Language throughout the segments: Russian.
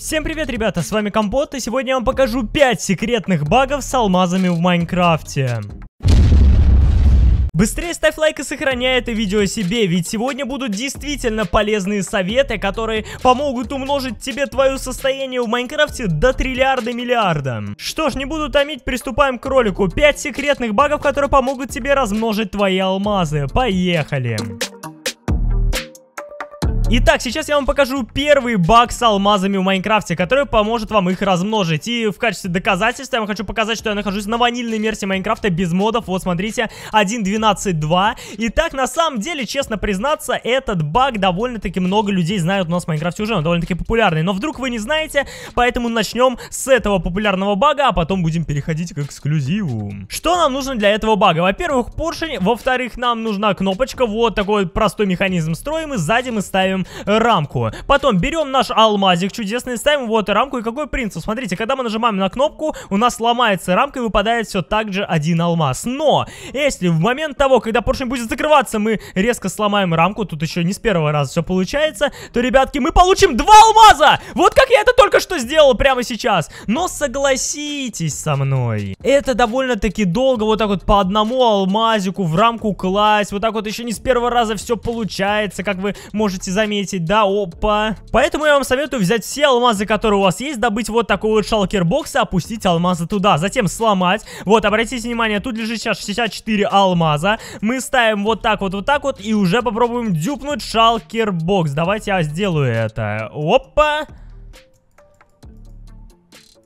Всем привет, ребята, с вами Компот, и сегодня я вам покажу 5 секретных багов с алмазами в Майнкрафте. Быстрее ставь лайк и сохраняй это видео себе, ведь сегодня будут действительно полезные советы, которые помогут умножить тебе твое состояние в Майнкрафте до триллиарда миллиарда. Что ж, не буду томить, приступаем к ролику. 5 секретных багов, которые помогут тебе размножить твои алмазы. Поехали! Поехали! Итак, сейчас я вам покажу первый баг с алмазами в Майнкрафте, который поможет вам их размножить. И в качестве доказательства я вам хочу показать, что я нахожусь на ванильной версии Майнкрафта без модов. Вот, смотрите, 1.12.2. Итак, на самом деле, честно признаться, этот баг довольно-таки много людей знают у нас в Майнкрафте уже, он довольно-таки популярный. Но вдруг вы не знаете, поэтому начнем с этого популярного бага, а потом будем переходить к эксклюзиву. Что нам нужно для этого бага? Во-первых, поршень, во-вторых, нам нужна кнопочка, вот такой простой механизм строим, и сзади мы ставим рамку. Потом берем наш алмазик чудесный, ставим вот рамку. И какой принцип? Смотрите, когда мы нажимаем на кнопку, у нас ломается рамка и выпадает все так же один алмаз. Но, если в момент того, когда поршень будет закрываться, мы резко сломаем рамку, тут еще не с первого раза все получается, то, ребятки, мы получим два алмаза! Вот как я это только что сделал прямо сейчас. Но согласитесь со мной, это довольно-таки долго вот так вот по одному алмазику в рамку класть, вот так вот еще не с первого раза все получается, как вы можете заметить заметить, да, опа. Поэтому я вам советую взять все алмазы, которые у вас есть, добыть вот такой вот шалкер-бокс и опустить алмазы туда. Затем сломать. Вот, обратите внимание, тут лежит сейчас 64 алмаза. Мы ставим вот так вот, вот так вот и уже попробуем дюпнуть шалкер-бокс. Давайте я сделаю это. Опа!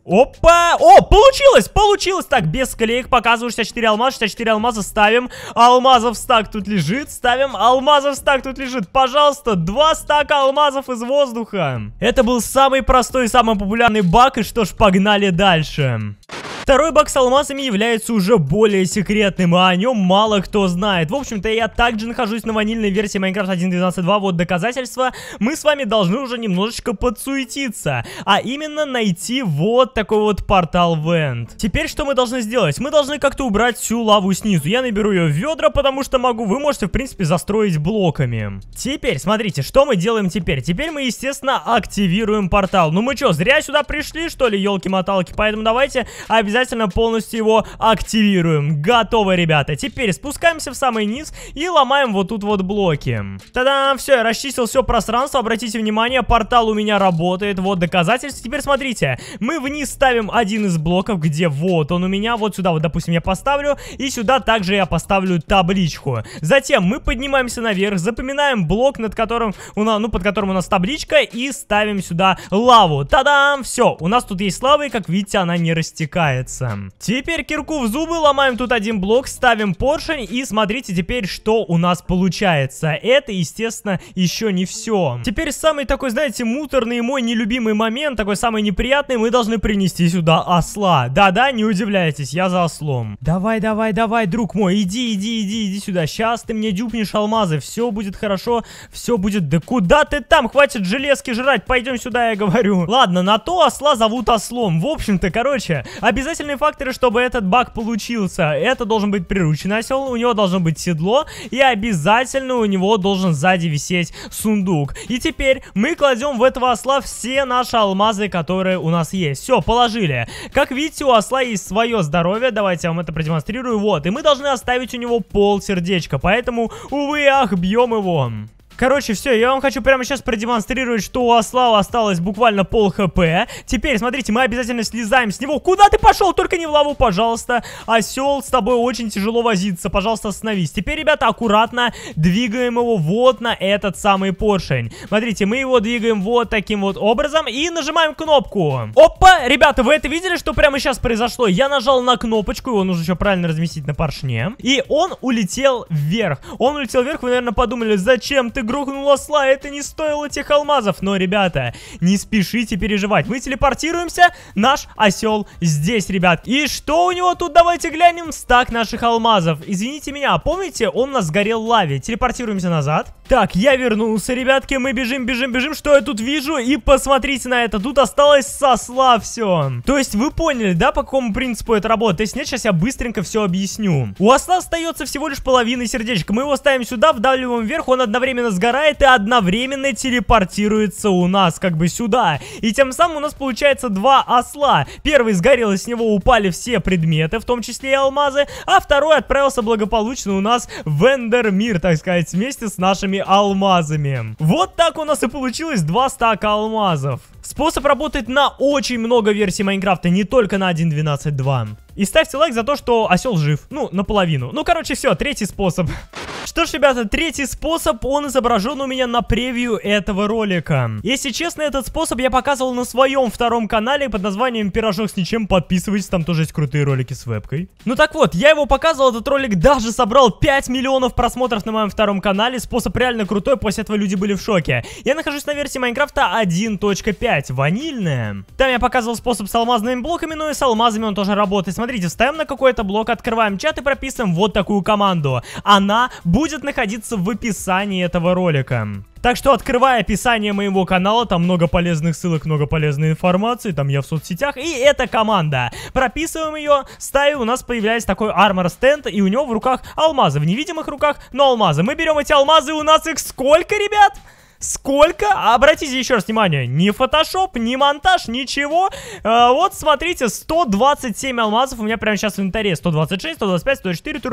Опа! О, получилось! Получилось! Так, без склеек показываю 64 алмаза, 64 алмаза ставим. Алмазов стак тут лежит, ставим. Алмазов стак тут лежит. Пожалуйста, два стака алмазов из воздуха. Это был самый простой и самый популярный баг, и что ж, погнали дальше. Дальше. Второй бак с алмазами является уже более секретным, а о нем мало кто знает. В общем-то, я также нахожусь на ванильной версии Minecraft 1.12.2, вот доказательства. Мы с вами должны уже немножечко подсуетиться, а именно найти вот такой вот портал вент. Теперь что мы должны сделать? Мы должны как-то убрать всю лаву снизу. Я наберу ее в ведра, потому что могу. Вы можете, в принципе, застроить блоками. Теперь, смотрите, что мы делаем теперь? Теперь мы, естественно, активируем портал. Ну мы что, зря сюда пришли, что ли, елки-моталки? Поэтому давайте обязательно обязательно полностью его активируем. Готово, ребята. Теперь спускаемся в самый низ и ломаем вот тут вот блоки. Тогда все, я расчистил все пространство. Обратите внимание, портал у меня работает. Вот доказательство. Теперь смотрите, мы вниз ставим один из блоков, где вот он у меня. Вот сюда вот, допустим, я поставлю. И сюда также я поставлю табличку. Затем мы поднимаемся наверх, запоминаем блок, над которым у нас, ну, под которым у нас табличка, и ставим сюда лаву. Та-дам! Все, у нас тут есть лава, и, как видите, она не растекает получается. Теперь кирку в зубы, ломаем тут один блок, ставим поршень и смотрите теперь, что у нас получается. Это, естественно, еще не все. Теперь самый такой, знаете, муторный мой нелюбимый момент, такой самый неприятный, мы должны принести сюда осла. Да-да, не удивляйтесь, я за ослом. Давай, давай, давай, друг мой, иди, иди, иди, иди сюда. Сейчас ты мне дюпнешь алмазы, все будет хорошо, все будет... Да куда ты там? Хватит железки жрать, пойдем сюда, я говорю. Ладно, на то осла зовут ослом. В общем-то, короче, обязательно обязательные факторы, чтобы этот баг получился. Это должен быть прирученный осел, у него должно быть седло, и обязательно у него должен сзади висеть сундук. И теперь мы кладем в этого осла все наши алмазы, которые у нас есть. Все, положили. Как видите, у осла есть свое здоровье. Давайте я вам это продемонстрирую. Вот, и мы должны оставить у него пол сердечка, поэтому, увы, ах, бьем его. Короче, все, я вам хочу прямо сейчас продемонстрировать, что у Аслава осталось буквально пол хп. Теперь, смотрите, мы обязательно слезаем с него. Куда ты пошел? Только не в лаву, пожалуйста. Осел, с тобой очень тяжело возиться. Пожалуйста, остановись. Теперь, ребята, аккуратно двигаем его вот на этот самый поршень. Смотрите, мы его двигаем вот таким вот образом и нажимаем кнопку. Опа! Ребята, вы это видели, что прямо сейчас произошло? Я нажал на кнопочку, его нужно еще правильно разместить на поршне. И он улетел вверх. Он улетел вверх, вы, наверное, подумали, зачем ты грохнул осла, это не стоило тех алмазов. Но, ребята, не спешите переживать. Мы телепортируемся, наш осел здесь, ребят. И что у него тут? Давайте глянем. Стак наших алмазов. Извините меня, а помните, он у нас горел в лаве. Телепортируемся назад. Так, я вернулся, ребятки. Мы бежим, бежим, бежим. Что я тут вижу? И посмотрите на это. Тут осталось сосла все. То есть вы поняли, да, по какому принципу это работает? Если нет, сейчас я быстренько все объясню. У осла остается всего лишь половина сердечка. Мы его ставим сюда, вдавливаем вверх, он одновременно сгорает и одновременно телепортируется у нас как бы сюда. И тем самым у нас получается два осла. Первый сгорел, и с него упали все предметы, в том числе и алмазы, а второй отправился благополучно у нас в Эндермир, так сказать, вместе с нашими алмазами. Вот так у нас и получилось два стака алмазов. Способ работает на очень много версий Майнкрафта, не только на 1.12.2. И ставьте лайк за то, что осел жив. Ну, наполовину. Ну, короче, все, третий способ. Что ж, ребята, третий способ, он изображен у меня на превью этого ролика. Если честно, этот способ я показывал на своем втором канале под названием «Пирожок с ничем». Подписывайтесь, там тоже есть крутые ролики с вебкой. Ну так вот, я его показывал, этот ролик даже собрал 5 миллионов просмотров на моем втором канале. Способ реально крутой, после этого люди были в шоке. Я нахожусь на версии Майнкрафта 1.5, ванильная. Там я показывал способ с алмазными блоками, но ну и с алмазами он тоже работает смотрите, ставим на какой-то блок, открываем чат и прописываем вот такую команду. Она будет находиться в описании этого ролика. Так что открывая описание моего канала, там много полезных ссылок, много полезной информации, там я в соцсетях, и эта команда. Прописываем ее, ставим, у нас появляется такой армор стенд, и у него в руках алмазы, в невидимых руках, но алмазы. Мы берем эти алмазы, у нас их сколько, ребят? Сколько? А обратите еще раз внимание, ни фотошоп, ни монтаж, ничего. Э, вот, смотрите, 127 алмазов у меня прямо сейчас в инвентаре. 126, 125, 124.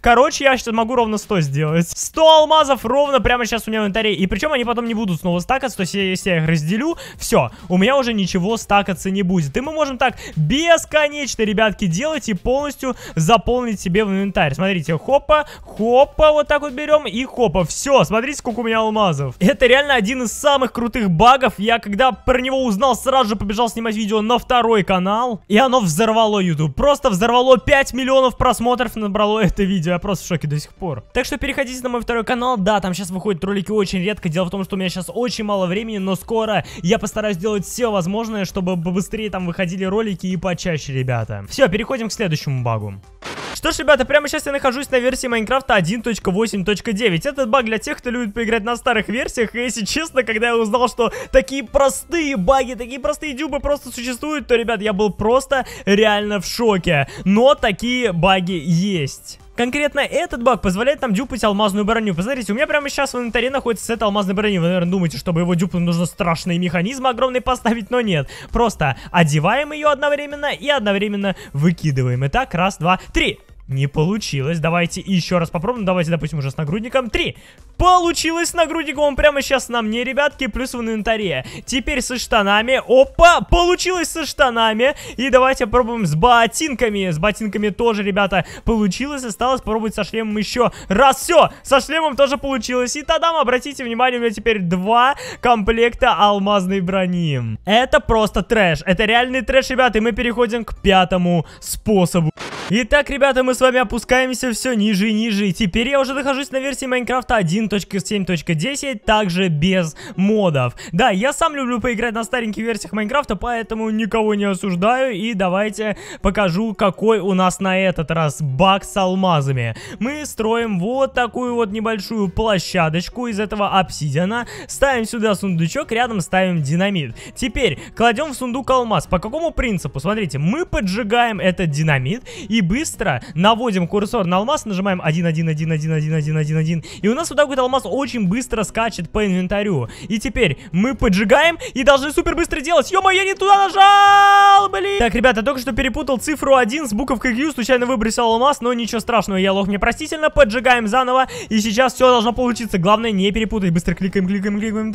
Короче, я сейчас могу ровно 100 сделать. 100 алмазов ровно прямо сейчас у меня в инвентаре. И причем они потом не будут снова стакаться, то есть если я их разделю, все, у меня уже ничего стакаться не будет. И мы можем так бесконечно, ребятки, делать и полностью заполнить себе в инвентарь. Смотрите, хопа, хопа, вот так вот берем и хопа. Все, смотрите, сколько у меня алмазов. Это реально один из самых крутых багов. Я когда про него узнал, сразу же побежал снимать видео на второй канал. И оно взорвало YouTube. Просто взорвало 5 миллионов просмотров набрало это видео опрос в шоке до сих пор. Так что переходите на мой второй канал. Да, там сейчас выходят ролики очень редко. Дело в том, что у меня сейчас очень мало времени, но скоро я постараюсь сделать все возможное, чтобы быстрее там выходили ролики и почаще, ребята. Все, переходим к следующему багу. Что ж, ребята, прямо сейчас я нахожусь на версии Майнкрафта 1.8.9. Этот баг для тех, кто любит поиграть на старых версиях. И если честно, когда я узнал, что такие простые баги, такие простые дюбы просто существуют, то, ребят, я был просто реально в шоке. Но такие баги есть. Конкретно этот баг позволяет нам дюпать алмазную броню. Посмотрите, у меня прямо сейчас в инвентаре находится сет алмазной брони. Вы, наверное, думаете, чтобы его дюпнуть, нужно страшные механизмы огромные поставить, но нет. Просто одеваем ее одновременно и одновременно выкидываем. Итак, раз, два, три. Не получилось. Давайте еще раз попробуем. Давайте, допустим, уже с нагрудником. Три. Получилось на грудику он прямо сейчас на мне, ребятки, плюс в инвентаре. Теперь со штанами. Опа, получилось со штанами. И давайте попробуем с ботинками. С ботинками тоже, ребята, получилось. Осталось попробовать со шлемом еще раз. Все, со шлемом тоже получилось. И тогда, обратите внимание, у меня теперь два комплекта алмазной брони. Это просто трэш. Это реальный трэш, ребята. И мы переходим к пятому способу. Итак, ребята, мы с вами опускаемся все ниже и ниже. И теперь я уже нахожусь на версии Майнкрафта 1. 7.7.10, также без модов. Да, я сам люблю поиграть на стареньких версиях Майнкрафта, поэтому никого не осуждаю. И давайте покажу, какой у нас на этот раз баг с алмазами. Мы строим вот такую вот небольшую площадочку из этого обсидиана. Ставим сюда сундучок, рядом ставим динамит. Теперь кладем в сундук алмаз. По какому принципу? Смотрите, мы поджигаем этот динамит и быстро наводим курсор на алмаз, нажимаем 1, 1, 1, 1, 1, 1, 1, 1, и у нас вот так вот этот алмаз очень быстро скачет по инвентарю. И теперь мы поджигаем и должны супер быстро делать. ё я не туда нажал, блин! Так, ребята, только что перепутал цифру 1 с буковкой Q, случайно выбросил алмаз, но ничего страшного, я лох мне простительно. Поджигаем заново, и сейчас все должно получиться. Главное, не перепутать. Быстро кликаем, кликаем, кликаем.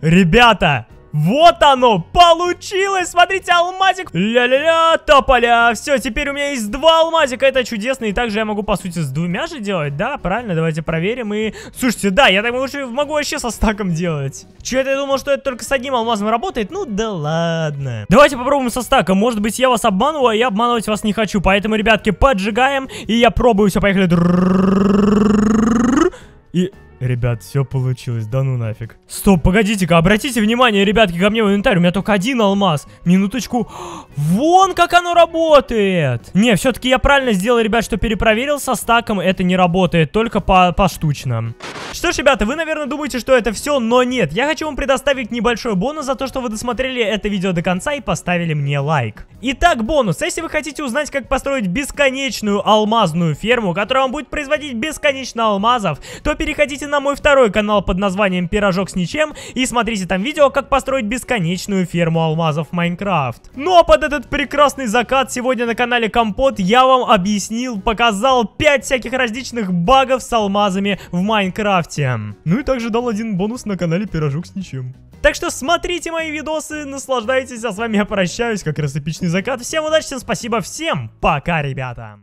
Ребята, вот оно, получилось! Смотрите, алмазик! Ля-ля-ля, тополя! Все, теперь у меня есть два алмазика, это чудесно. И также я могу, по сути, с двумя же делать, да? Правильно, давайте проверим. И, слушайте, да, я так лучше могу вообще со стаком делать. Чего-то я думал, что это только с одним алмазом работает. Ну, да ладно. Давайте попробуем со стаком. Может быть, я вас обманываю, а я обманывать вас не хочу. Поэтому, ребятки, поджигаем, и я пробую. Все, поехали. И... Ребят, все получилось, да ну нафиг. Стоп, погодите-ка, обратите внимание, ребятки, ко мне в инвентарь, у меня только один алмаз. Минуточку. Вон как оно работает! Не, все-таки я правильно сделал, ребят, что перепроверил со стаком, это не работает, только по поштучно. Что ж, ребята, вы, наверное, думаете, что это все, но нет. Я хочу вам предоставить небольшой бонус за то, что вы досмотрели это видео до конца и поставили мне лайк. Итак, бонус. Если вы хотите узнать, как построить бесконечную алмазную ферму, которая вам будет производить бесконечно алмазов, то переходите подписывайся на мой второй канал под названием Пирожок с ничем и смотрите там видео, как построить бесконечную ферму алмазов в Майнкрафт. Ну а под этот прекрасный закат сегодня на канале Компот я вам объяснил, показал 5 всяких различных багов с алмазами в Майнкрафте. Ну и также дал один бонус на канале Пирожок с ничем. Так что смотрите мои видосы, наслаждайтесь, а с вами я прощаюсь, как раз эпичный закат. Всем удачи, всем спасибо, всем пока, ребята!